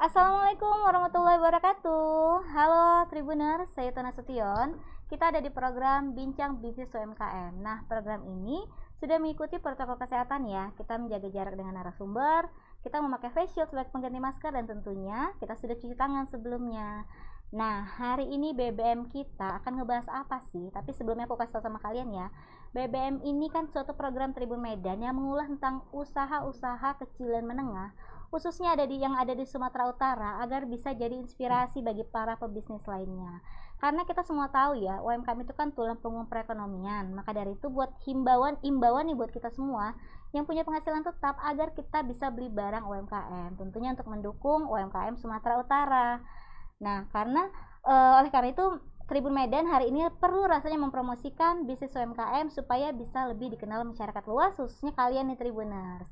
Assalamualaikum warahmatullahi wabarakatuh. Halo Tribuner, saya Tona Setion. Kita ada di program Bincang Bisnis UMKM. Nah, program ini sudah mengikuti protokol kesehatan ya. Kita menjaga jarak dengan narasumber, kita memakai face shield sebagai pengganti masker dan tentunya kita sudah cuci tangan sebelumnya. Nah, hari ini BBM kita akan ngebahas apa sih? Tapi sebelumnya aku kasih tau sama kalian ya. BBM ini kan suatu program Tribun Medan yang mengulas tentang usaha-usaha kecil dan menengah khususnya ada di yang ada di Sumatera Utara agar bisa jadi inspirasi bagi para pebisnis lainnya. Karena kita semua tahu ya, UMKM itu kan tulang punggung perekonomian. Maka dari itu buat himbauan imbauan nih buat kita semua yang punya penghasilan tetap agar kita bisa beli barang UMKM. Tentunya untuk mendukung UMKM Sumatera Utara. Nah, karena e, oleh karena itu Tribun Medan hari ini perlu rasanya mempromosikan bisnis UMKM supaya bisa lebih dikenal masyarakat luas khususnya kalian nih Tribuners.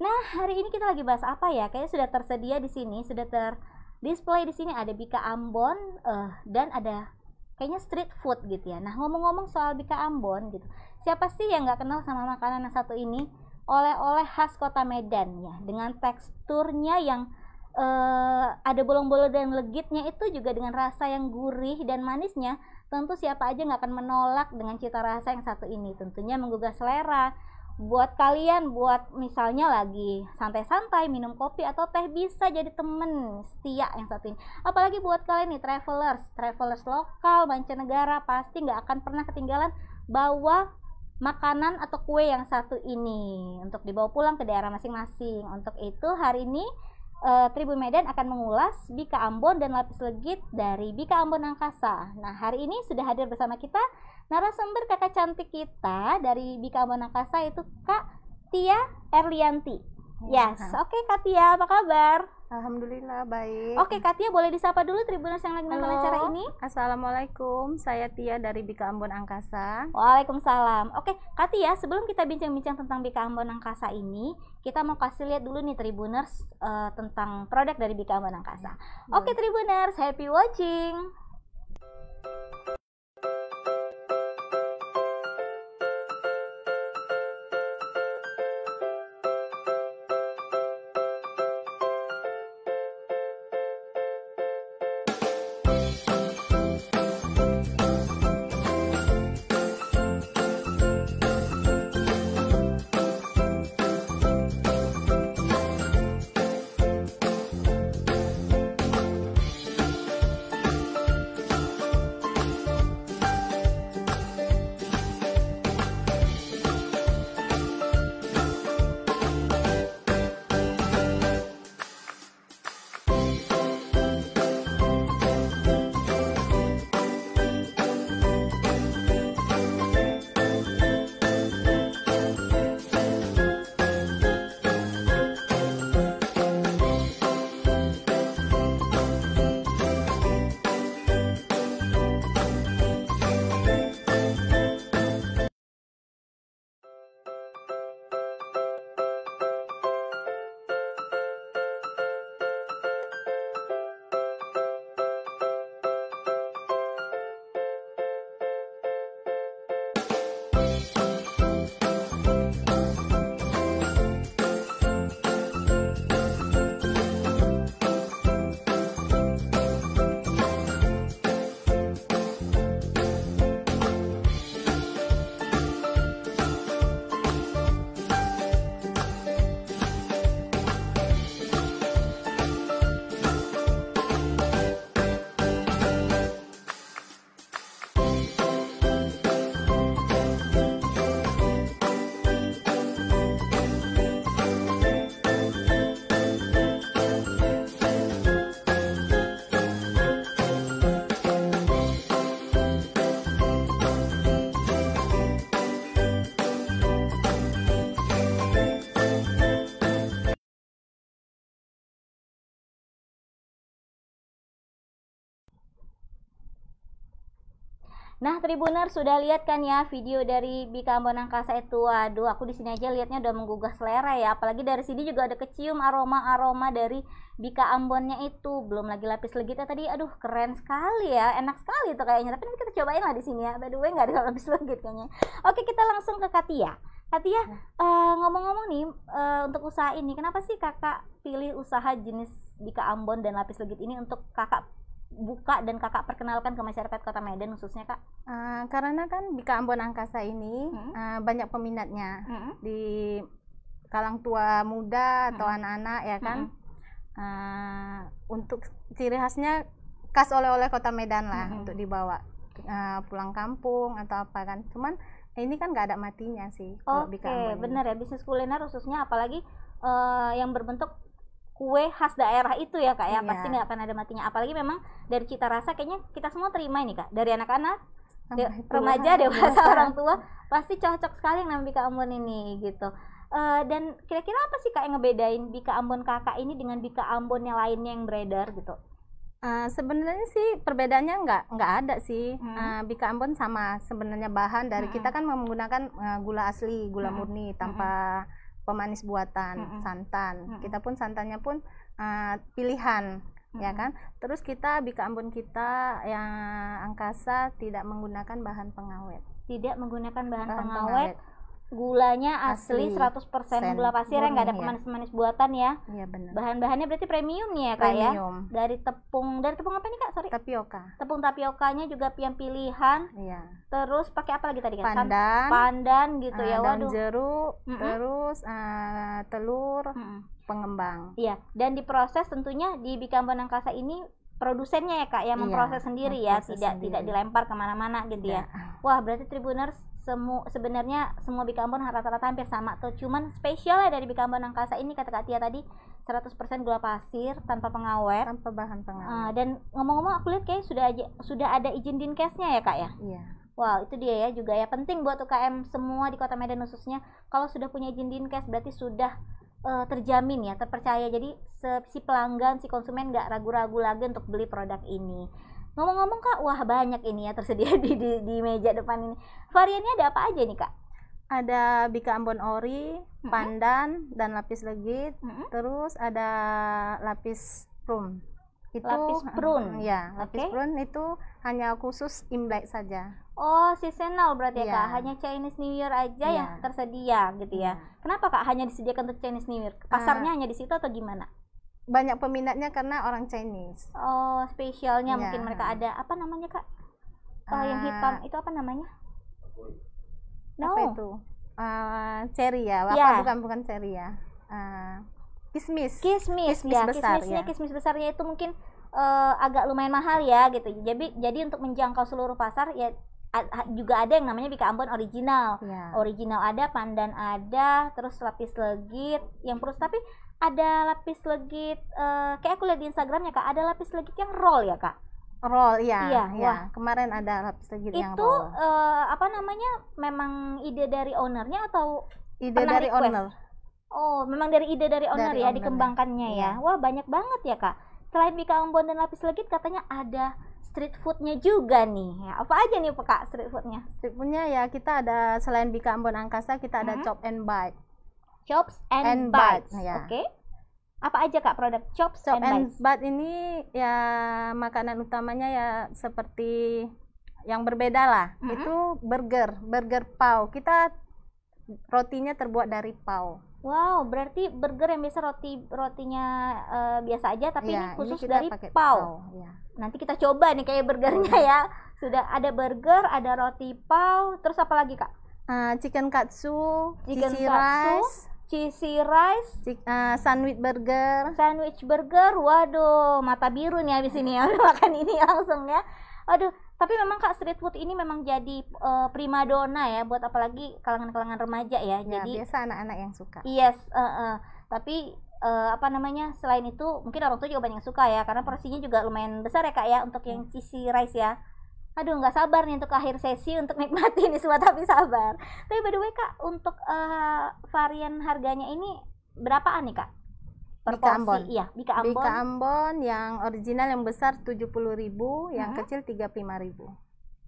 Nah, hari ini kita lagi bahas apa ya? Kayaknya sudah tersedia di sini, sudah ter display di sini ada Bika Ambon uh, dan ada kayaknya street food gitu ya. Nah, ngomong-ngomong soal Bika Ambon gitu. Siapa sih yang nggak kenal sama makanan yang satu ini? Oleh-oleh khas Kota Medan ya, dengan teksturnya yang uh, ada bolong-bolong dan legitnya itu juga dengan rasa yang gurih dan manisnya tentu siapa aja nggak akan menolak dengan cita rasa yang satu ini tentunya menggugah selera buat kalian buat misalnya lagi santai-santai minum kopi atau teh bisa jadi temen setia yang satu ini apalagi buat kalian nih travelers travelers lokal mancanegara pasti nggak akan pernah ketinggalan bawa makanan atau kue yang satu ini untuk dibawa pulang ke daerah masing-masing untuk itu hari ini e, Tribun Medan akan mengulas Bika Ambon dan Lapis Legit dari Bika Ambon Angkasa nah hari ini sudah hadir bersama kita narasumber kakak cantik kita dari Bika Bonakasa itu Kak Tia Erlianti. Iya. Yes, oke okay, Kak Tia, apa kabar? Alhamdulillah baik. Oke, okay, Kak Tia boleh disapa dulu Tribuners yang lagi nonton acara ini. Assalamualaikum, saya Tia dari Bika Ambon Angkasa. Waalaikumsalam. Oke, okay, Kak Tia, sebelum kita bincang-bincang tentang Bika Ambon Angkasa ini, kita mau kasih lihat dulu nih Tribuners uh, tentang produk dari Bika Ambon Angkasa. Iya. Oke, okay, Tribuners, happy watching. Nah, Tribuner sudah lihat kan ya video dari Bika Ambon Angkasa itu. Waduh, aku di sini aja lihatnya udah menggugah selera ya. Apalagi dari sini juga ada kecium aroma-aroma dari Bika Ambonnya itu. Belum lagi lapis legitnya tadi. Aduh, keren sekali ya. Enak sekali tuh kayaknya. Tapi nanti kita cobain lah di sini ya. By the way, nggak ada lapis legit kayaknya. Oke, kita langsung ke Katia. Katia, nah. eh, ngomong-ngomong nih uh, untuk usaha ini, kenapa sih kakak pilih usaha jenis Bika Ambon dan lapis legit ini untuk kakak buka dan kakak perkenalkan ke masyarakat kota Medan khususnya kak? Uh, karena kan Bika Ambon Angkasa ini hmm. uh, banyak peminatnya hmm. di kalang tua muda atau hmm. anak-anak hmm. ya kan. Hmm. Uh, untuk ciri khasnya khas oleh-oleh kota Medan lah hmm. untuk dibawa uh, pulang kampung atau apa kan. Cuman ini kan nggak ada matinya sih. Oke, okay, benar ya bisnis kuliner khususnya apalagi uh, yang berbentuk kue khas daerah itu ya kak ya yeah. pasti nggak akan ada matinya apalagi memang dari cita rasa kayaknya kita semua terima ini kak dari anak-anak de remaja dewasa orang tua pasti cocok sekali yang namanya Bika Ambon ini gitu uh, dan kira-kira apa sih kak yang ngebedain Bika Ambon kakak ini dengan Bika Ambon yang lainnya yang beredar gitu uh, sebenarnya sih perbedaannya nggak nggak ada sih hmm. uh, Bika Ambon sama sebenarnya bahan dari hmm. kita kan menggunakan uh, gula asli gula hmm. murni hmm. tanpa hmm pemanis buatan mm -hmm. santan mm -hmm. kita pun santannya pun uh, pilihan hmm. ya kan terus kita Bika Ambon kita yang angkasa tidak menggunakan bahan pengawet tidak menggunakan bahan, bahan pengawet, pengawet gulanya asli, asli 100% gula pasir yang nggak ada pemanis-pemanis buatan ya. Iya Bahan-bahannya berarti premium nih ya kak ya? premium. ya. Dari tepung, dari tepung apa nih kak? Sorry. Tapioka. Tepung tapiokanya juga yang pilihan. Iya. Terus pakai apa lagi tadi kan Pandan. Pandan gitu uh, ya. Ah, waduh. Daun jeruk. Mm -mm. Terus uh, telur. Mm -mm. Pengembang. Iya. Dan diproses tentunya di Bikambon Angkasa ini produsennya ya kak yang iya, memproses iya, sendiri ya, tidak sendiri. tidak dilempar kemana-mana gitu ya. tidak. ya. Wah berarti Tribuners semu sebenarnya semua Bikambon rata-rata hampir sama tuh cuman spesialnya dari Bikambon angkasa ini kata Kak Tia tadi 100% gula pasir tanpa pengawet tanpa bahan pengawet uh, dan ngomong-ngomong aku lihat kayak sudah aja sudah ada izin dinkesnya ya Kak ya iya Wow, itu dia ya juga ya penting buat UKM semua di Kota Medan khususnya kalau sudah punya izin dinkes berarti sudah uh, terjamin ya terpercaya jadi si pelanggan si konsumen nggak ragu-ragu lagi untuk beli produk ini Ngomong-ngomong kak, wah banyak ini ya tersedia di, di, di meja depan ini. Variannya ada apa aja nih kak? Ada bika ambon ori, mm-hmm. pandan, dan lapis legit. Mm-hmm. Terus ada lapis prun. Itu, lapis prune? ya, lapis okay. prune itu hanya khusus Imlek saja. Oh, seasonal berarti yeah. ya iya. kak? Hanya Chinese New Year aja yeah. yang tersedia gitu ya? Yeah. Kenapa kak hanya disediakan untuk Chinese New Year? Pasarnya uh, hanya di situ atau gimana? banyak peminatnya karena orang Chinese. Oh, spesialnya ya. mungkin mereka ada. Apa namanya, Kak? Uh, yang hitam ah. itu apa namanya? No. Apa itu? Uh, cherry ya. Apa yeah. bukan bukan cherry ya. Uh, kismis. Kismis, kismis ya. Besar, kismisnya, ya. kismis besarnya itu mungkin uh, agak lumayan mahal ya gitu. Jadi jadi untuk menjangkau seluruh pasar ya juga ada yang namanya Bika Ambon original. Yeah. Original ada, pandan ada, terus lapis legit yang perus tapi ada lapis legit uh, kayak aku lihat di Instagramnya kak ada lapis legit yang roll ya kak roll ya iya, ya. Wah. kemarin ada lapis legit itu, yang roll itu uh, eh, apa namanya memang ide dari ownernya atau ide dari request? owner oh memang dari ide dari owner dari ya owner dikembangkannya ya. ya wah banyak banget ya kak selain Mika Ambon dan lapis legit katanya ada street foodnya juga nih ya, apa aja nih pak? street foodnya street foodnya ya kita ada selain Bika Ambon Angkasa kita ada hmm? Chop and Bite Chops and, and Buds. Ya. Oke. Okay. Apa aja Kak produk Chops Chop and, Buds? Buds ini ya makanan utamanya ya seperti yang berbeda lah. Mm -hmm. Itu burger, burger pau. Kita rotinya terbuat dari pau. Wow, berarti burger yang biasa roti rotinya uh, biasa aja, tapi ya, ini khusus ini dari pau. pau ya. Nanti kita coba nih kayak burgernya ya. Sudah ada burger, ada roti pau, terus apa lagi kak? Uh, chicken katsu, chicken katsu, cheesy rice, uh, sandwich burger, sandwich burger. Waduh, mata biru nih habis ini ya makan ini langsung ya. Aduh, tapi memang Kak street food ini memang jadi uh, eh, primadona ya buat apalagi kalangan-kalangan remaja ya. ya jadi biasa anak-anak yang suka. Yes, uh, uh. tapi uh, apa namanya? Selain itu, mungkin orang tua juga banyak suka ya karena porsinya juga lumayan besar ya Kak ya untuk yang hmm. cheesy rice ya aduh nggak sabar nih untuk akhir sesi untuk nikmati ini semua tapi sabar tapi by the way kak untuk uh, varian harganya ini berapaan nih kak per Bika Ambon. iya Bika Ambon Bika Ambon yang original yang besar 70.000 yang hmm. kecil 35.000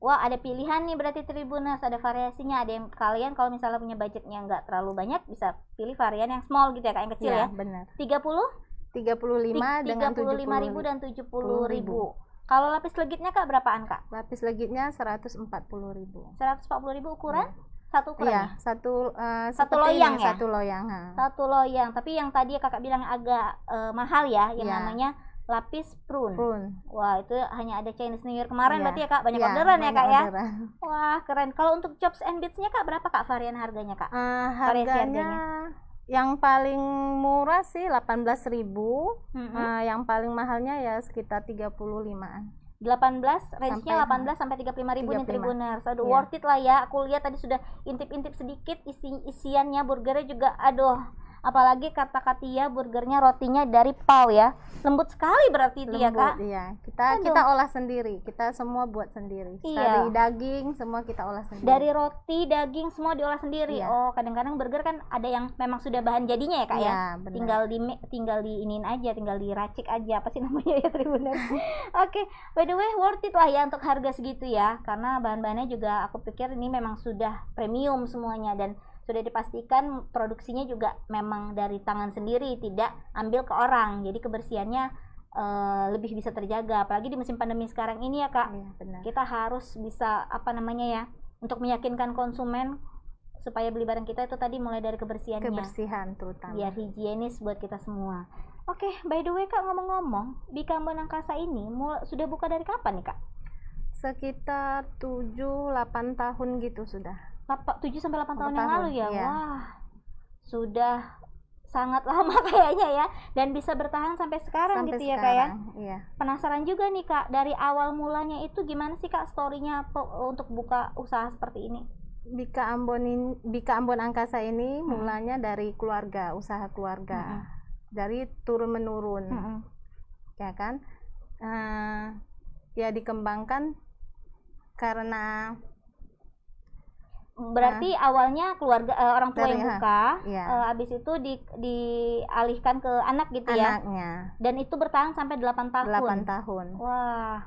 Wah ada pilihan nih berarti tribunas ada variasinya ada yang kalian kalau misalnya punya budgetnya nggak terlalu banyak bisa pilih varian yang small gitu ya kak yang kecil ya, ya. benar 30 35 T dengan 35 ribu dan 70 ribu. ribu. Kalau lapis legitnya kak berapaan kak? Lapis legitnya seratus Seratus empat empat puluh ribu. puluh ribu ukuran? Hmm. Satu ukuran? Iya, satu uh, satu loyang ya. Satu loyang. Ha. Satu loyang. Tapi yang tadi kakak bilang agak uh, mahal ya, yang yeah. namanya lapis prune. prune. Wah, itu hanya ada Chinese New Year kemarin yeah. berarti ya Kak, banyak yeah, orderan banyak ya Kak orderan. ya. ya? Wah, keren. Kalau untuk jobs and beats-nya Kak berapa Kak varian harganya Kak? Uh, harganya yang paling murah sih 18.000 ribu mm -hmm. uh, yang paling mahalnya ya sekitar 35an 18 range-nya 18 sampai 35 ribu 35. nih Tribuners. Aduh, yeah. worth it lah ya. Aku lihat tadi sudah intip-intip sedikit isi isiannya burgernya juga aduh apalagi kata-kata iya, burgernya rotinya dari pau ya lembut sekali berarti ya, lembut, dia kak iya kita Aduh. kita olah sendiri kita semua buat sendiri iya. dari daging semua kita olah sendiri dari roti daging semua diolah sendiri iya. oh kadang-kadang burger kan ada yang memang sudah bahan jadinya ya kak ya? iya, ya bener. tinggal di tinggal di diinin aja tinggal diracik aja apa sih namanya ya tribuner oke okay. by the way worth it lah ya untuk harga segitu ya karena bahan-bahannya juga aku pikir ini memang sudah premium semuanya dan sudah dipastikan produksinya juga memang dari tangan sendiri tidak ambil ke orang jadi kebersihannya e, lebih bisa terjaga apalagi di musim pandemi sekarang ini ya kak ya, benar. kita harus bisa apa namanya ya untuk meyakinkan konsumen supaya beli barang kita itu tadi mulai dari kebersihannya kebersihan terutama biar higienis buat kita semua oke okay, by the way kak ngomong-ngomong Bika Angkasa ini sudah buka dari kapan nih kak? sekitar 7-8 tahun gitu sudah 7 sampai 8 tahun, yang lalu ya. Iya. Wah. Sudah sangat lama kayaknya ya dan bisa bertahan sampai sekarang sampai gitu ya kak ya iya. penasaran juga nih kak dari awal mulanya itu gimana sih kak storynya untuk buka usaha seperti ini Bika Ambon ini, Bika Ambon Angkasa ini hmm. mulanya dari keluarga usaha keluarga hmm. dari turun menurun hmm. ya kan uh, ya dikembangkan karena berarti nah. awalnya keluarga uh, orang tua Dari, yang buka eh, ya. uh, habis itu di dialihkan ke anak gitu ya? Anaknya. ya dan itu bertahan sampai 8 tahun 8 tahun wah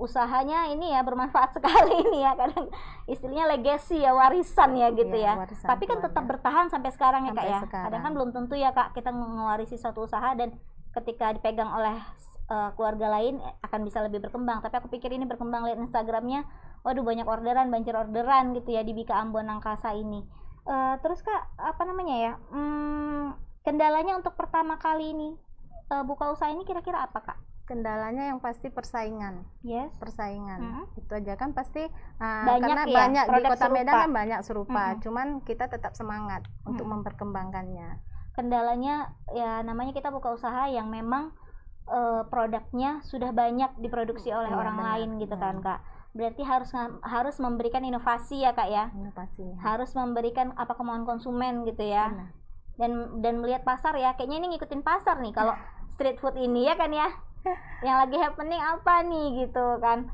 usahanya ini ya bermanfaat sekali ini ya kadang istilahnya legacy ya warisan ya gitu ya, ya. Warisan tapi kan tetap ya. bertahan sampai sekarang sampai ya kak ya sekarang. kadang kan belum tentu ya kak kita mewarisi suatu usaha dan ketika dipegang oleh uh, keluarga lain akan bisa lebih berkembang tapi aku pikir ini berkembang lihat instagramnya waduh banyak orderan banjir orderan gitu ya di Bika Ambon Angkasa ini uh, terus kak apa namanya ya hmm, kendalanya untuk pertama kali ini uh, buka usaha ini kira-kira apa kak kendalanya yang pasti persaingan. Yes. Persaingan. Mm -hmm. Itu aja kan pasti uh, banyak karena ya, banyak di Kota serupa. Medan kan banyak serupa. Mm -hmm. Cuman kita tetap semangat mm -hmm. untuk mm-hmm. memperkembangkannya. Kendalanya ya namanya kita buka usaha yang memang uh, produknya sudah banyak diproduksi mm-hmm. oleh ya, orang benar, lain gitu kan, benar. kan, Kak berarti harus harus memberikan inovasi ya kak ya inovasi ya. harus memberikan apa kemauan konsumen gitu ya Benar. dan dan melihat pasar ya kayaknya ini ngikutin pasar nih kalau street food ini ya kan ya yang lagi happening apa nih gitu kan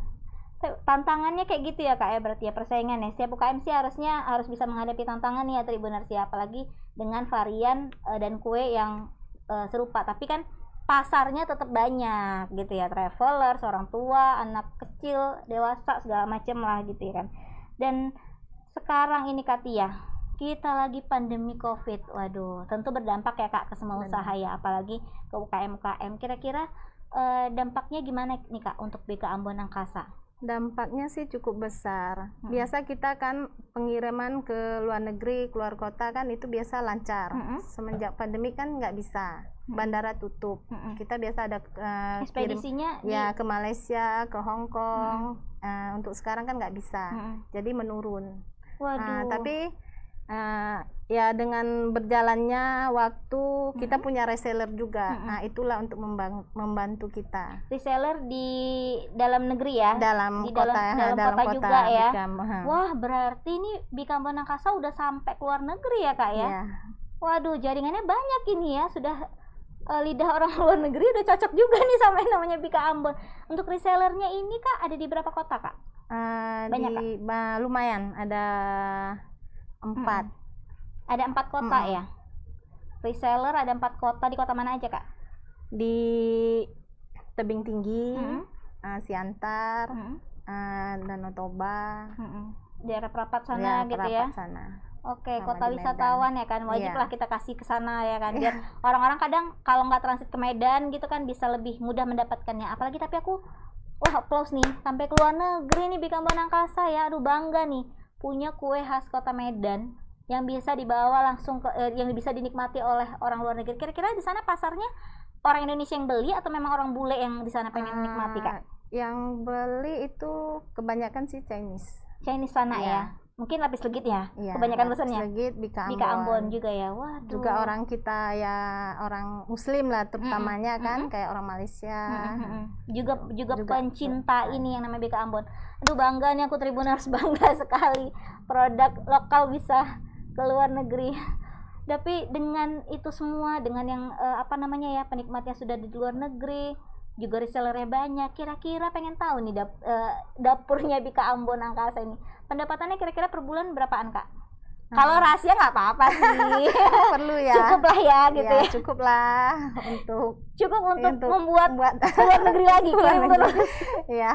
tantangannya kayak gitu ya kak ya berarti ya persaingan ya setiap UKM sih harusnya harus bisa menghadapi tantangan ya Tribuners ya apalagi dengan varian uh, dan kue yang uh, serupa tapi kan pasarnya tetap banyak gitu ya traveler seorang tua anak kecil dewasa segala macam lah gitu ya kan dan sekarang ini Katia kita lagi pandemi covid waduh tentu berdampak ya kak ke semua usaha ya apalagi ke UKM UKM kira-kira eh, dampaknya gimana nih kak untuk BK Ambon Angkasa dampaknya sih cukup besar hmm. biasa kita kan pengiriman ke luar negeri keluar kota kan itu biasa lancar hmm. semenjak pandemi kan nggak bisa Hmm. bandara tutup. Mm -hmm. Kita biasa ada uh, ekspedisinya kirim, di... ya ke Malaysia, ke Hong Kong. Mm -hmm. uh, untuk sekarang kan nggak bisa, mm -hmm. jadi menurun. Waduh. Uh, tapi uh, ya dengan berjalannya waktu hmm. kita punya reseller juga hmm. nah itulah untuk membantu kita reseller di dalam negeri ya dalam di kota dalam, dalam, dalam kota, kota juga kota, ya Bikam, wah berarti ini Bikam Bonakasa udah sampai luar negeri ya kak ya yeah. waduh jaringannya banyak ini ya sudah uh, lidah orang luar negeri udah cocok juga nih sama yang namanya Bika Ambon. Untuk resellernya ini kak ada di berapa kota kak? Uh, Banyak di, kak? Bah, lumayan ada empat. Hmm. Ada empat kota hmm. ya. Reseller ada empat kota di kota mana aja kak? Di Tebing Tinggi, hmm. uh, Siantar, hmm. uh, Danau Toba. Hmm. Daerah Prapat sana ya, gitu ya? Sana. Oke, okay, kota wisatawan ya kan wajiblah iya. yeah. kita kasih ke sana ya kan biar orang-orang kadang kalau nggak transit ke Medan gitu kan bisa lebih mudah mendapatkannya. Apalagi tapi aku wah close nih sampai ke luar negeri nih Bikambon Angkasa ya. Aduh bangga nih punya kue khas kota Medan yang bisa dibawa langsung ke eh, yang bisa dinikmati oleh orang luar negeri. Kira-kira di sana pasarnya orang Indonesia yang beli atau memang orang bule yang di sana pengen uh, nikmati kan? Yang beli itu kebanyakan sih Chinese. Chinese sana yeah. ya mungkin lapis legit ya, ya kebanyakan pesannya legit Bika Ambon. Bika Ambon juga ya waduh juga orang kita ya orang muslim lah terutamanya mm -hmm. kan mm -hmm. kayak orang Malaysia mm -hmm. juga, juga juga pencinta juga. ini yang namanya Bika Ambon aduh bangga nih aku tribun harus bangga sekali produk lokal bisa ke luar negeri tapi dengan itu semua dengan yang uh, apa namanya ya penikmatnya sudah di luar negeri juga resellernya banyak kira-kira pengen tahu nih dap, e, dapurnya Bika Ambon Angkasa ini pendapatannya kira-kira per bulan berapaan kak? Hmm. Kalau rahasia nggak apa-apa sih, perlu ya. Cukup lah ya gitu ya. ya. Cukup lah untuk cukup eh, untuk, untuk membuat buat luar negeri lagi, luar negeri. ya.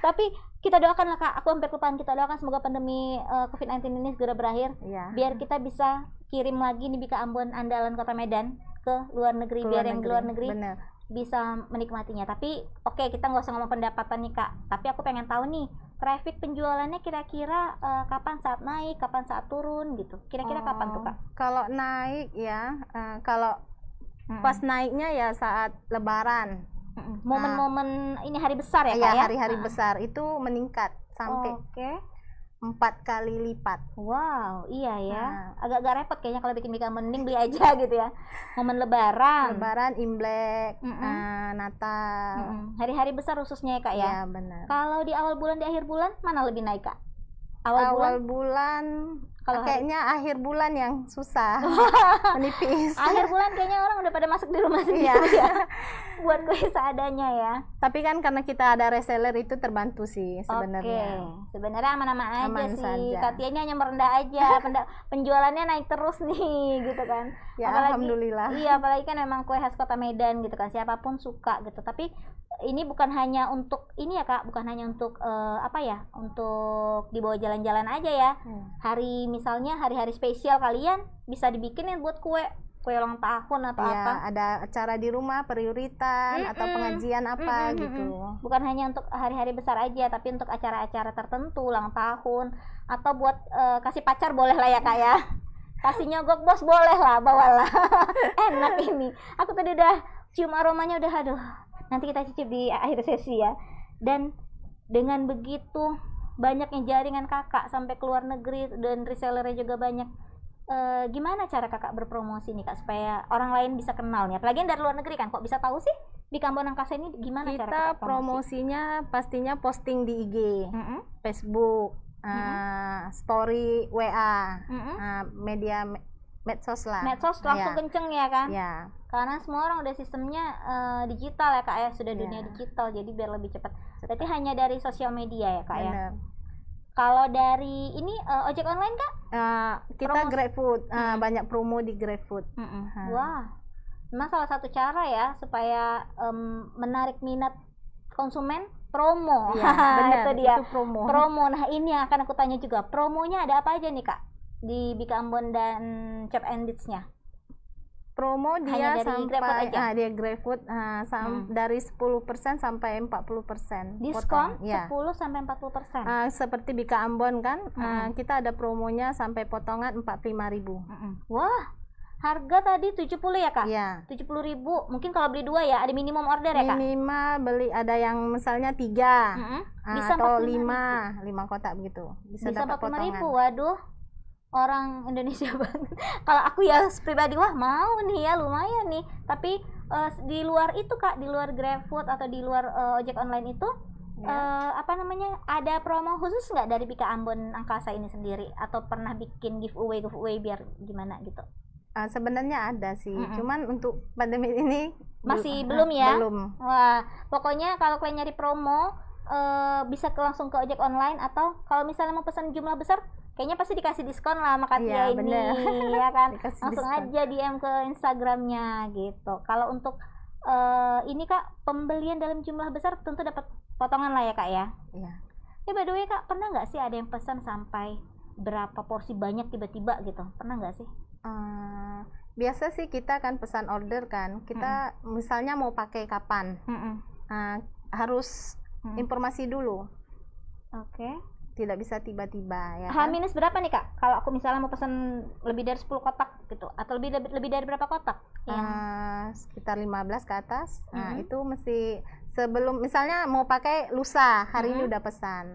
Tapi kita doakan lah kak, aku hampir kelupaan kita doakan semoga pandemi uh, COVID-19 ini segera berakhir, ya. biar kita bisa kirim lagi nih Bika Ambon andalan Kota Medan ke luar negeri luar biar negeri. yang di luar negeri Bener bisa menikmatinya tapi oke okay, kita nggak usah ngomong pendapatan nih kak tapi aku pengen tahu nih traffic penjualannya kira-kira uh, kapan saat naik kapan saat turun gitu kira-kira oh, kapan tuh oh, kak kalau naik ya uh, kalau hmm. pas naiknya ya saat lebaran momen-momen nah, ini hari besar ya iya, kak ya hari-hari ya? besar itu meningkat sampai oh, okay empat kali lipat. Wow, iya ya. Nah. Agak-agak repot kayaknya kalau bikin bika mending beli aja gitu ya. Momen Lebaran. Lebaran, Imlek, mm -mm. Uh, Natal. Mm -mm. Hari-hari besar khususnya ya kak ya. Ya benar. Kalau di awal bulan di akhir bulan mana lebih naik kak? Awal, awal bulan, bulan kalau kayaknya hari... akhir bulan yang susah menipis akhir bulan kayaknya orang udah pada masuk di rumah iya. sendiri ya buat kue seadanya ya tapi kan karena kita ada reseller itu terbantu sih sebenarnya okay. sebenarnya aman-aman aja sih Katanya hanya merendah aja penjualannya naik terus nih gitu kan ya apalagi, alhamdulillah iya apalagi kan emang kue khas kota Medan gitu kan siapapun suka gitu tapi ini bukan hanya untuk ini ya kak bukan hanya untuk uh, apa ya untuk dibawa jalan-jalan aja ya hmm. hari misalnya hari-hari spesial kalian bisa dibikin dibikinin ya buat kue kue ulang tahun atau ya, apa ada acara di rumah prioritas mm atau pengajian apa mm -mm. gitu bukan hanya untuk hari-hari besar aja tapi untuk acara-acara tertentu ulang tahun atau buat uh, kasih pacar boleh lah ya kak ya kasih nyogok bos boleh lah, bawalah. Enak ini. Aku tadi udah cium aromanya udah aduh. Nanti kita cicip di akhir sesi ya. Dan dengan begitu banyaknya jaringan kakak sampai ke luar negeri dan resellernya juga banyak. E, gimana cara kakak berpromosi nih kak supaya orang lain bisa kenal nih? Apalagi dari luar negeri kan, kok bisa tahu sih? di Kampung Angkasa ini gimana kita cara kita promosi? promosinya pastinya posting di IG, mm -hmm. Facebook, uh, mm-hmm. story WA, mm-hmm. uh, eh, media medsos lah. Medsos iya. langsung yeah. kenceng ya kan? Ya. Karena semua orang udah sistemnya uh, digital ya kak ya, sudah iya. dunia yeah. digital, jadi biar lebih cepat. Berarti hanya dari sosial media ya kak Bener. ya? Kalau dari ini uh, ojek online kak? Uh, kita GrabFood, uh, mm-hmm. banyak promo di GrabFood. mm Hmm. Wah, memang salah satu cara ya supaya um, menarik minat konsumen promo. Ya, benar, itu dia. Itu promo. Promo. Nah, ini yang akan aku tanya juga. Promonya ada apa aja nih, Kak? Di Bika Ambon dan Chop and Beats-nya? Promo dia Hanya dari sampai GrabFood aja. Ah, dia GrabFood uh, ah, sam hmm. dari 10% sampai 40%. Diskon ya. 10 sampai 40%. uh, ah, seperti Bika Ambon kan, ah, hmm. uh, kita ada promonya sampai potongan 45 ribu Hmm. Wah, Harga tadi 70 ya, Kak? Iya. 70 ribu. Mungkin kalau beli dua ya, ada minimum order ya, Kak? Minimal beli ada yang misalnya tiga mm -hmm. Bisa atau lima, lima kotak begitu. Bisa, Bisa dapat potongan. ribu, waduh. Orang Indonesia banget. kalau aku ya pribadi, wah mau nih ya, lumayan nih. Tapi uh, di luar itu, Kak, di luar GrabFood atau di luar uh, ojek online itu, ya. uh, apa namanya ada promo khusus nggak dari Bika Ambon Angkasa ini sendiri atau pernah bikin giveaway giveaway biar gimana gitu Uh, sebenarnya ada sih, mm -hmm. cuman untuk pandemi ini masih belum, belum ya. Belum. Wah, pokoknya kalau kalian nyari promo uh, bisa ke langsung ke ojek online atau kalau misalnya mau pesan jumlah besar kayaknya pasti dikasih diskon lah makanya Katia iya, ini bener. ya kan dikasih langsung diskon. aja DM ke Instagramnya gitu kalau untuk uh, ini kak pembelian dalam jumlah besar tentu dapat potongan lah ya kak ya iya ya by the way kak pernah nggak sih ada yang pesan sampai berapa porsi banyak tiba-tiba gitu pernah nggak sih uh, biasa sih kita kan pesan order kan kita mm -mm. misalnya mau pakai kapan mm Uh, harus mm. informasi dulu oke okay. tidak bisa tiba-tiba ya H kan? minus berapa nih kak kalau aku misalnya mau pesan lebih dari 10 kotak gitu atau lebih lebih, lebih dari berapa kotak yang... uh, eh, sekitar 15 ke atas mm -hmm. nah itu mesti sebelum misalnya mau pakai lusa hari mm -hmm. ini udah pesan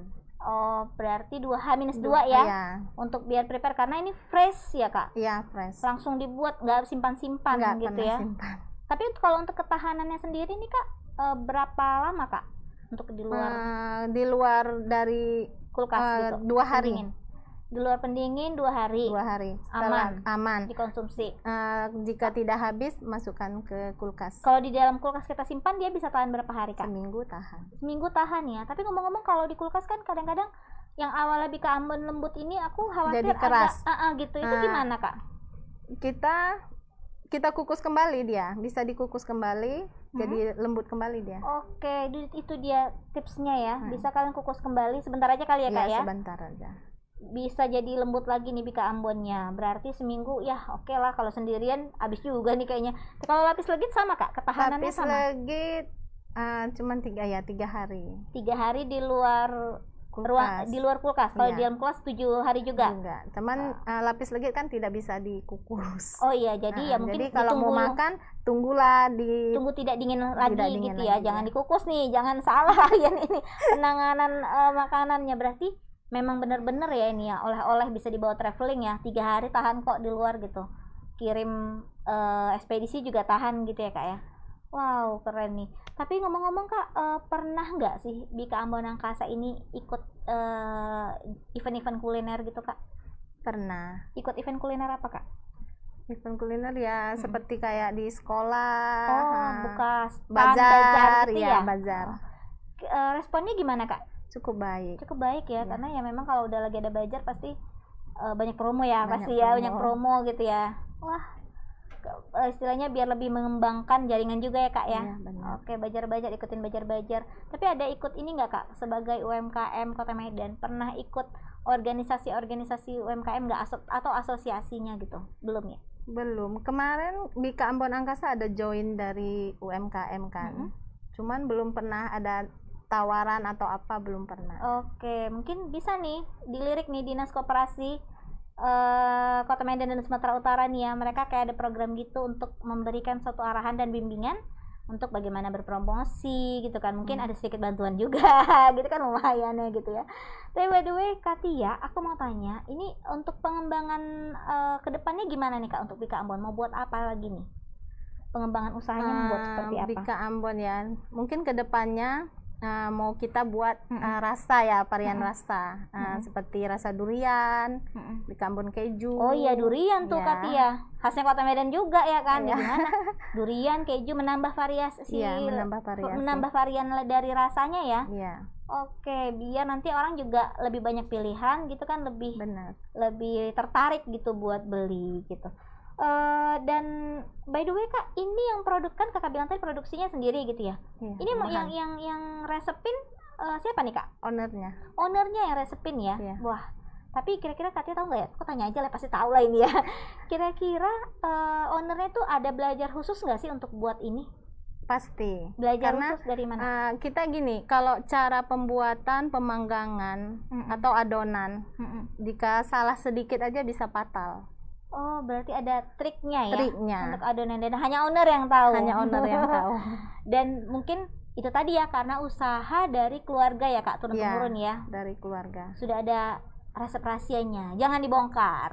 Oh, berarti dua H minus dua ya? Iya. Untuk biar prepare karena ini fresh ya kak? Iya fresh. Langsung dibuat, nggak simpan-simpan gitu ya? simpan. Tapi kalau untuk ketahanannya sendiri nih kak, e, berapa lama kak? Untuk di luar? Uh, di luar dari kulkas uh, gitu. Dua hari. Pendingin di luar pendingin dua hari dua hari aman aman dikonsumsi uh, jika tidak habis masukkan ke kulkas kalau di dalam kulkas kita simpan dia bisa tahan berapa hari kak seminggu tahan seminggu tahan ya tapi ngomong-ngomong kalau di kulkas kan kadang-kadang yang awal lebih keamun lembut ini aku khawatir Jadi keras. agak uh, uh, gitu itu uh, gimana kak kita kita kukus kembali dia bisa dikukus kembali hmm? jadi lembut kembali dia oke itu dia tipsnya ya hmm. bisa kalian kukus kembali sebentar aja kali ya, ya kak ya sebentar aja bisa jadi lembut lagi nih Bika Ambonnya berarti seminggu ya oke okay lah kalau sendirian abis juga nih kayaknya kalau lapis legit sama kak ketahanannya lapis sama legit uh, cuman tiga ya tiga hari tiga hari di luar kulkas. ruang di luar kulkas kalau iya. di dalam kulkas tujuh hari juga enggak cuman uh. lapis legit kan tidak bisa dikukus oh iya jadi uh, ya ah, mungkin jadi kalau mau makan tunggulah di tunggu tidak dingin lagi tidak dingin gitu ya. lagi, ya jangan dikukus nih jangan salah ya ini penanganan uh, makanannya berarti memang bener-bener ya ini ya oleh-oleh bisa dibawa traveling ya tiga hari tahan kok di luar gitu kirim uh, ekspedisi juga tahan gitu ya kak ya wow keren nih tapi ngomong-ngomong kak uh, pernah nggak sih Bika Ambon Angkasa ini ikut event eh, event-event kuliner gitu kak pernah ikut event kuliner apa kak event kuliner ya hmm. seperti kayak di sekolah oh buka bazar, bazar gitu ya, ya bazar uh, responnya gimana kak cukup baik cukup baik ya, ya. karena ya memang kalau udah lagi ada bajar pasti uh, banyak promo ya banyak pasti promo. ya banyak promo gitu ya wah eh, istilahnya biar lebih mengembangkan jaringan juga ya kak ya, ya oke bajar-bajar ikutin bajar-bajar tapi ada ikut ini nggak kak sebagai UMKM Kota Medan pernah ikut organisasi-organisasi UMKM nggak aso atau asosiasinya gitu belum ya belum kemarin di Ambon Angkasa ada join dari UMKM kan -hmm. cuman belum pernah ada tawaran atau apa belum pernah. Oke, mungkin bisa nih dilirik nih Dinas Koperasi eh Kota Medan dan Sumatera Utara nih ya. Mereka kayak ada program gitu untuk memberikan suatu arahan dan bimbingan untuk bagaimana berpromosi gitu kan. Mungkin hmm. ada sedikit bantuan juga gitu kan lumayan ya gitu ya. Tapi by the way Katia, aku mau tanya, ini untuk pengembangan uh, eh, kedepannya gimana nih Kak untuk Bika Ambon? Mau buat apa lagi nih? pengembangan usahanya membuat uh, seperti eh, apa? Bika Ambon ya, mungkin kedepannya Nah, mau kita buat mm -mm. Uh, rasa ya, varian mm -mm. rasa. Uh, mm -mm. seperti rasa durian, mm -mm. di kambun keju. Oh iya, durian tuh yeah. Katia. Khasnya Kota Medan juga ya kan. yeah. Gimana? durian, keju menambah variasi. yeah, menambah variasi. Menambah varian dari rasanya ya. Iya. Oke, biar nanti orang juga lebih banyak pilihan gitu kan lebih Bener. lebih tertarik gitu buat beli gitu. Eh, dan by the way kak, ini yang produk kan kakak bilang tadi produksinya sendiri gitu ya? ya ini yang yang yang resepin uh, siapa nih kak? Ownernya. Ownernya yang resepin ya? ya. Wah, tapi kira-kira katanya tahu nggak ya? Kok tanya aja lah pasti tahu lah ini ya. Kira-kira uh, ownernya tuh ada belajar khusus nggak sih untuk buat ini? Pasti. Belajar Karena, khusus dari mana? Uh, kita gini, kalau cara pembuatan pemanggangan mm -mm. atau adonan, mm -mm. jika salah sedikit aja bisa fatal. Oh, berarti ada triknya ya triknya. untuk adonan dan hanya owner yang tahu. Hanya owner yang tahu. dan mungkin itu tadi ya karena usaha dari keluarga ya Kak turun iya, temurun ya, Dari keluarga. Sudah ada resep rahasianya jangan dibongkar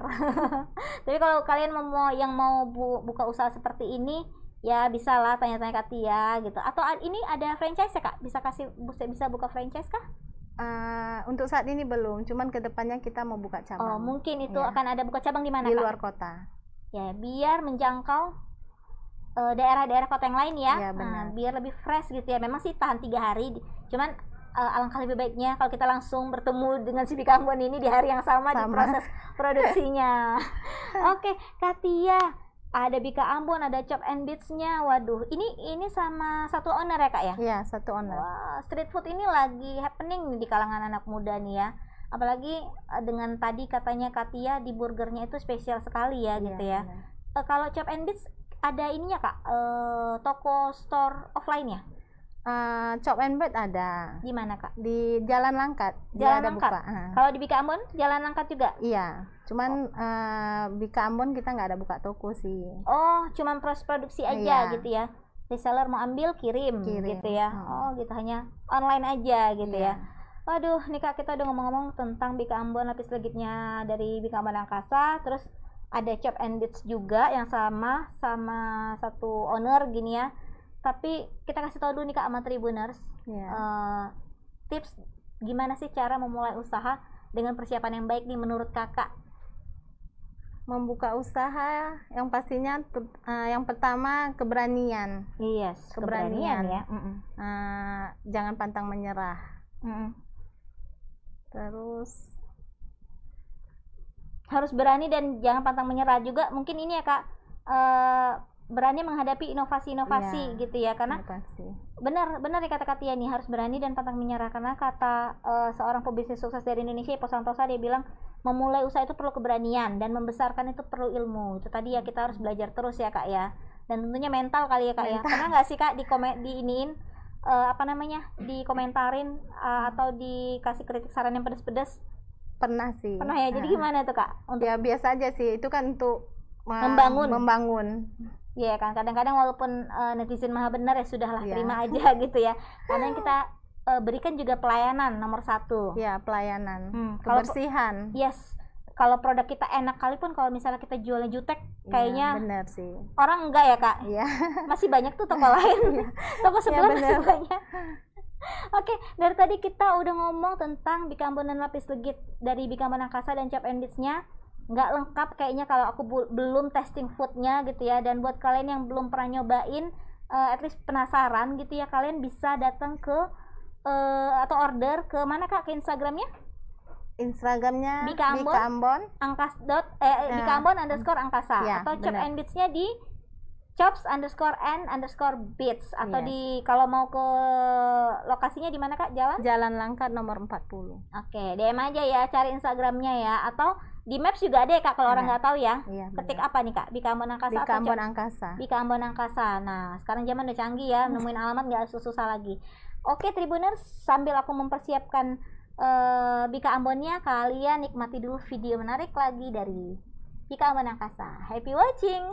tapi kalau kalian mau yang mau bu, buka usaha seperti ini ya bisa lah tanya-tanya Katia gitu atau ini ada franchise ya kak bisa kasih bisa buka franchise kah Uh, untuk saat ini belum, cuman kedepannya kita mau buka oh, cabang. Oh, mungkin itu ya. akan ada buka cabang di mana? Di luar kota. Ya, biar menjangkau eh, daerah-daerah uh, kota yang lain ya. ya nah, benar. Uh, biar lebih fresh gitu ya. Memang sih tahan tiga hari, cuman uh, alangkah lebih baiknya kalau kita langsung bertemu dengan si Bikambon ini di hari yang sama, sama. di proses produksinya. Oke, okay, Katia ada Bika Ambon, ada Chop and Beats-nya. Waduh, ini ini sama satu owner ya kak ya? Iya, satu owner. Wah, street food ini lagi happening di kalangan anak muda nih ya. Apalagi eh, dengan tadi katanya Katia di burgernya itu spesial sekali ya gitu iya, gitu ya. Eh, kalau Chop and Beats ada ininya kak, e, toko store offline ya? Uh, Chop and Bread ada. Di mana kak? Di Jalan Langkat. Jalan Langkat. Uh. Kalau di Bika Ambon, Jalan Langkat juga? Iya. Cuman oh. uh, Bika Ambon kita nggak ada buka toko sih. Oh, cuman proses produksi aja iya. gitu ya. Reseller mau ambil kirim, kirim. gitu ya. Oh. Oh, gitu hanya online aja gitu iya. ya. Waduh, nih kak kita udah ngomong-ngomong tentang Bika Ambon lapis legitnya dari Bika Ambon Angkasa, terus ada Chop and bits juga yang sama sama satu owner gini ya tapi kita kasih tahu dulu nih Kak sama Tribuners. Yeah. Iya. Uh, tips gimana sih cara memulai usaha dengan persiapan yang baik nih menurut Kakak? Membuka usaha yang pastinya uh, yang pertama keberanian. Yes, keberanian, keberanian ya. Uh, jangan pantang menyerah. Mm -mm. Terus harus berani dan jangan pantang menyerah juga. Mungkin ini ya Kak uh, berani menghadapi inovasi-inovasi ya, gitu ya karena benar benar kata Katia ya, nih harus berani dan pantang menyerah karena kata uh, seorang pebisnis sukses dari Indonesia Ipo Santosa dia bilang memulai usaha itu perlu keberanian dan membesarkan itu perlu ilmu itu tadi ya kita harus belajar terus ya kak ya dan tentunya mental kali ya kak ya. mental. ya karena nggak sih kak di komen iniin uh, apa namanya dikomentarin uh, atau dikasih kritik saran yang pedes-pedes pernah sih pernah ya jadi uh. gimana tuh kak untuk ya biasa aja sih itu kan untuk membangun membangun Iya yeah, kan kadang-kadang walaupun uh, netizen maha benar ya sudahlah yeah. terima aja gitu ya. Karena kita uh, berikan juga pelayanan nomor satu. Iya yeah, pelayanan. Hmm, Kebersihan. Kalo, yes. Kalau produk kita enak kali pun kalau misalnya kita jualnya jutek iya, kayaknya benar sih. Orang enggak ya, Kak? Iya. Masih banyak tuh toko lain. Iya. toko iya, sebelah masih banyak. Oke, dari tadi kita udah ngomong tentang bikambonan lapis legit dari bikambonan angkasa dan cap and beads-nya nggak lengkap kayaknya kalau aku belum testing foodnya gitu ya dan buat kalian yang belum pernah nyobain uh, at least penasaran gitu ya kalian bisa datang ke uh, atau order ke mana kak ke instagramnya Instagramnya Bika Ambon, Bika angkas dot eh uh, nah. Bika underscore angkasa ya, atau chop and and beatsnya di chops underscore n underscore beats atau yes. di kalau mau ke lokasinya di mana kak jalan Jalan Langkat nomor 40 Oke okay, DM aja ya cari Instagramnya ya atau di Maps juga ada ya Kak kalau orang iya. nggak tahu ya. Iya, Ketik bener. apa nih Kak? Bika Ambon Angkasa Bika Ambon Angkasa. Bika Ambon Angkasa. Nah, sekarang zaman udah canggih ya, nemuin alamat nggak susah lagi. Oke, Tribuners, sambil aku mempersiapkan uh, eh, Bika Ambonnya, kalian nikmati dulu video menarik lagi dari Bika Ambon Angkasa. Happy watching.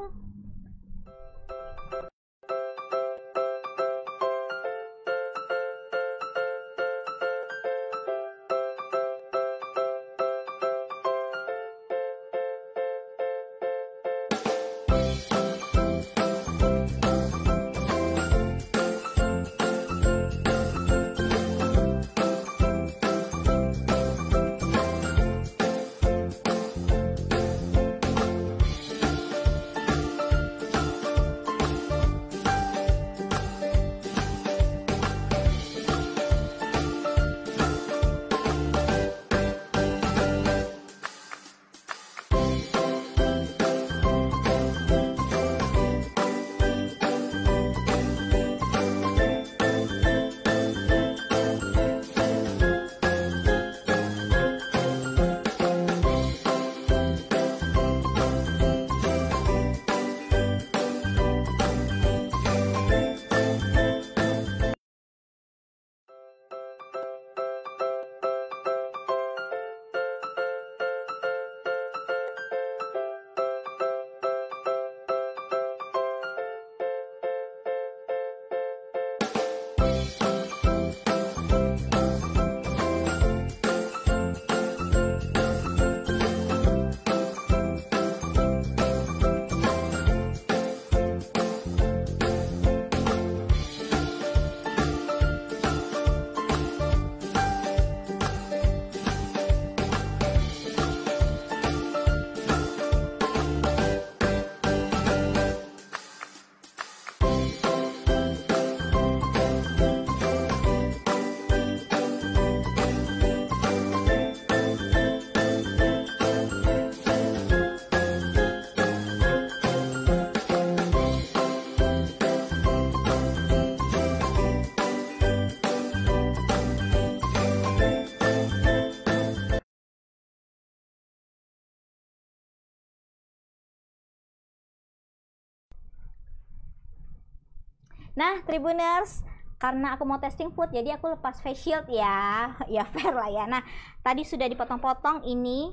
Nah, Tribuners, karena aku mau testing food jadi aku lepas face shield ya ya fair lah ya nah tadi sudah dipotong-potong ini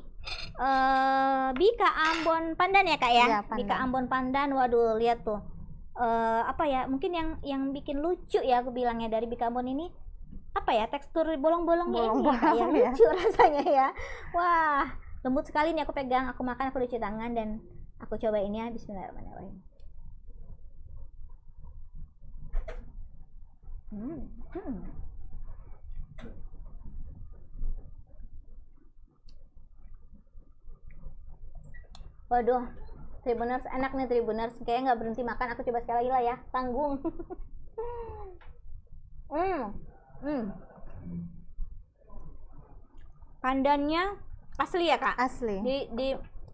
uh, bika ambon pandan ya kak ya, ya pandan. bika ambon pandan waduh lihat tuh uh, apa ya mungkin yang yang bikin lucu ya aku bilangnya dari bika ambon ini apa ya tekstur bolong-bolongnya bolong -bolong, ya, iya, ya lucu rasanya ya wah lembut sekali nih aku pegang aku makan aku cuci tangan dan aku coba ini ya Bismillahirrahmanirrahim Hmm. Waduh, Tribuners enak nih Tribuners. Kayaknya nggak berhenti makan. Aku coba sekali lagi lah ya. Tanggung. hmm. Hmm. Pandannya asli ya kak? Asli. Di di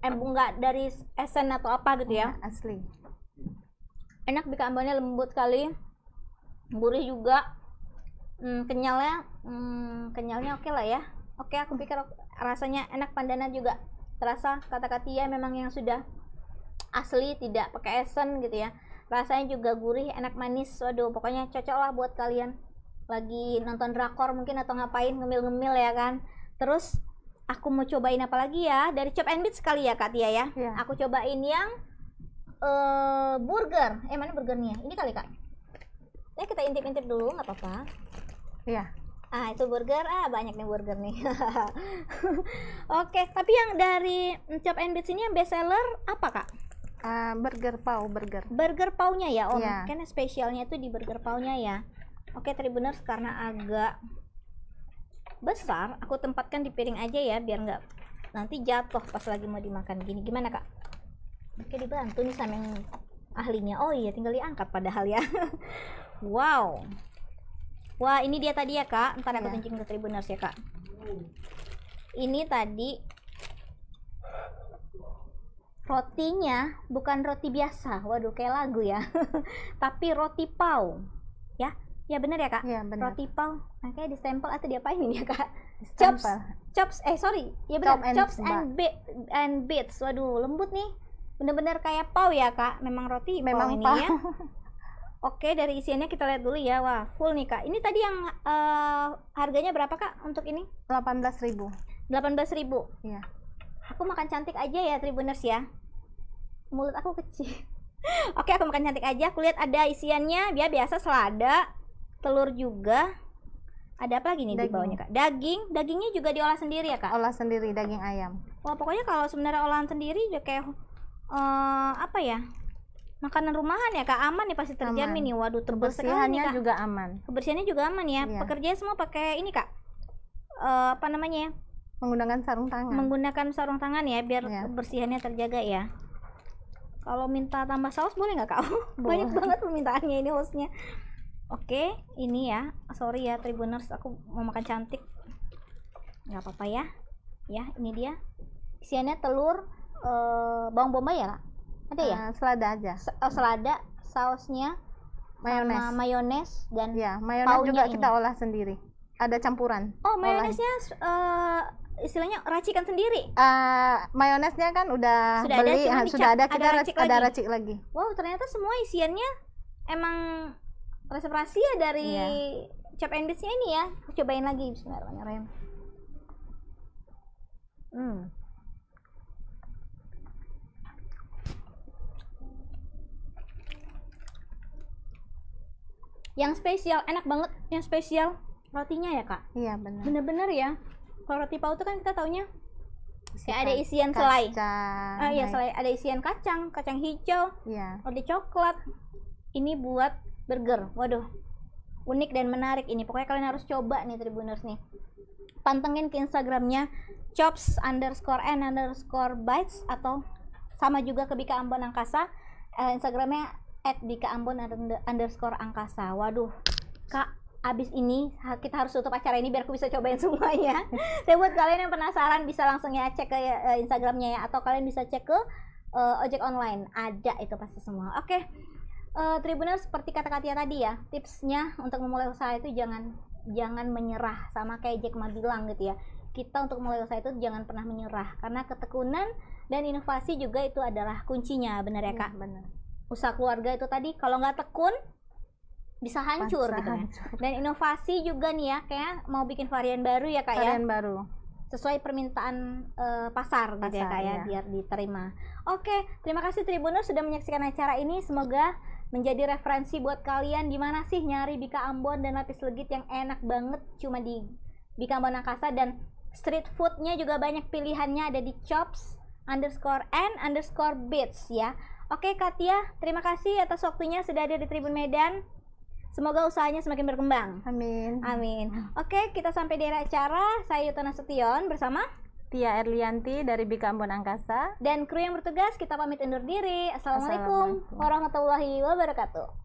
embung eh, nggak dari esen atau apa gitu ya? Asli. Enak bikin ambalnya lembut kali gurih juga hmm, kenyalnya hmm, kenyalnya oke okay lah ya oke okay, aku pikir rasanya enak pandanan juga terasa kata-kata ya memang yang sudah asli tidak pakai esen gitu ya rasanya juga gurih enak manis waduh pokoknya cocok lah buat kalian lagi nonton drakor mungkin atau ngapain ngemil-ngemil ya kan terus aku mau cobain apa lagi ya dari Chop and Beat sekali ya Kak Tia ya yeah. aku cobain yang uh, burger eh mana burgernya ini kali Kak ya kita intip-intip dulu nggak apa-apa iya ah itu burger ah banyak nih burger nih oke okay, tapi yang dari Chop and Beats ini yang best seller apa kak Uh, burger pau burger burger Pau-nya ya om yeah. Iya. kan spesialnya itu di burger Pau-nya ya oke okay, tribuners karena agak besar aku tempatkan di piring aja ya biar nggak nanti jatuh pas lagi mau dimakan gini gimana kak oke dibantu nih sama yang ahlinya oh iya tinggal diangkat padahal ya Wow. Wah, ini dia tadi ya, Kak. Ntar aku iya. tunjukin ke Tribuners ya, Kak. Ini tadi rotinya bukan roti biasa. Waduh, kayak lagu ya. Tapi roti pau. Ya. Ya benar ya, Kak? Ya, benar. Roti pau. Nah, kayak di atau diapain ini ya, Kak? Chops. Chops eh sorry. Ya benar. Chops and, ba and bits. Waduh, lembut nih. Bener-bener kayak pau ya, Kak. Memang roti Memang pau ini pau. ya. Oke, dari isiannya kita lihat dulu ya. Wah, full nih, Kak. Ini tadi yang uh, harganya berapa, Kak, untuk ini? 18.000. 18.000. Iya. Aku makan cantik aja ya, Tribuners ya. Mulut aku kecil. Oke, aku makan cantik aja. Aku lihat ada isiannya, dia biasa selada, telur juga. Ada apa lagi nih daging. di bawahnya, Kak? Daging. Dagingnya juga diolah sendiri ya, Kak? Olah sendiri daging ayam. Wah, pokoknya kalau sebenarnya olahan sendiri udah kayak uh, apa ya? makanan rumahan ya kak aman nih ya pasti terjamin aman. nih waduh tebal sekali nih kak juga aman kebersihannya juga aman ya iya. pekerja semua pakai ini kak uh, apa namanya ya menggunakan sarung tangan menggunakan sarung tangan ya biar iya. kebersihannya terjaga ya kalau minta tambah saus boleh nggak kak banyak banget permintaannya ini hostnya oke ini ya sorry ya tribuners aku mau makan cantik nggak apa-apa ya ya ini dia isiannya telur uh, bawang bombay ya kak ada ya uh, selada aja oh, selada sausnya mayones sama mayones dan ya mayones juga ini. kita olah sendiri ada campuran oh mayonesnya uh, istilahnya racikan sendiri uh, mayonesnya kan udah sudah beli ada, sudah ada kita ada racik, ada racik lagi wow ternyata semua isiannya emang resep rahasia ya dari yeah. Cap and ini ya. Cobain lagi Bismillahirrahmanirrahim. Hmm. yang spesial enak banget yang spesial rotinya ya kak iya benar bener-bener ya kalau roti pau itu kan kita taunya kayak ada isian selai ah iya selai ada isian kacang kacang hijau iya. roti coklat ini buat burger waduh unik dan menarik ini pokoknya kalian harus coba nih tribuners nih pantengin ke instagramnya chops underscore n underscore bites atau sama juga ke Bika Ambon Angkasa eh, instagramnya at Dika Ambon underscore angkasa. Waduh, Kak, abis ini kita harus tutup acara ini biar aku bisa cobain semuanya. Tapi buat kalian yang penasaran bisa langsung ya cek ke ya, eh, Instagramnya ya atau kalian bisa cek ke uh, ojek online. Ada itu pasti semua. Oke. Okay. Uh, eh, Tribuner seperti kata Katia tadi ya, tipsnya untuk memulai usaha itu jangan jangan menyerah sama kayak Jack Ma bilang gitu ya. Kita untuk memulai usaha itu jangan pernah menyerah karena ketekunan dan inovasi juga itu adalah kuncinya, benar ya iya, Kak? benar usaha keluarga itu tadi kalau nggak tekun bisa hancur gitu kan. hancur. dan inovasi juga nih ya kayak mau bikin varian baru ya kak ya. varian ya baru sesuai permintaan uh, eh, pasar, pasar gitu ya kak ya, iya. ya biar diterima oke terima kasih Tribunus sudah menyaksikan acara ini semoga menjadi referensi buat kalian gimana sih nyari bika Ambon dan lapis legit yang enak banget cuma di bika Ambon Angkasa dan street foodnya juga banyak pilihannya ada di Chops underscore n underscore beats ya Oke Katia, terima kasih atas waktunya sudah ada di Tribun Medan. Semoga usahanya semakin berkembang. Amin. Amin. Oke, kita sampai di acara. Saya Yuta Nasution bersama Tia Erlianti dari Bika Ambon Angkasa dan kru yang bertugas kita pamit undur diri. Assalamualaikum, Assalamualaikum. warahmatullahi wabarakatuh.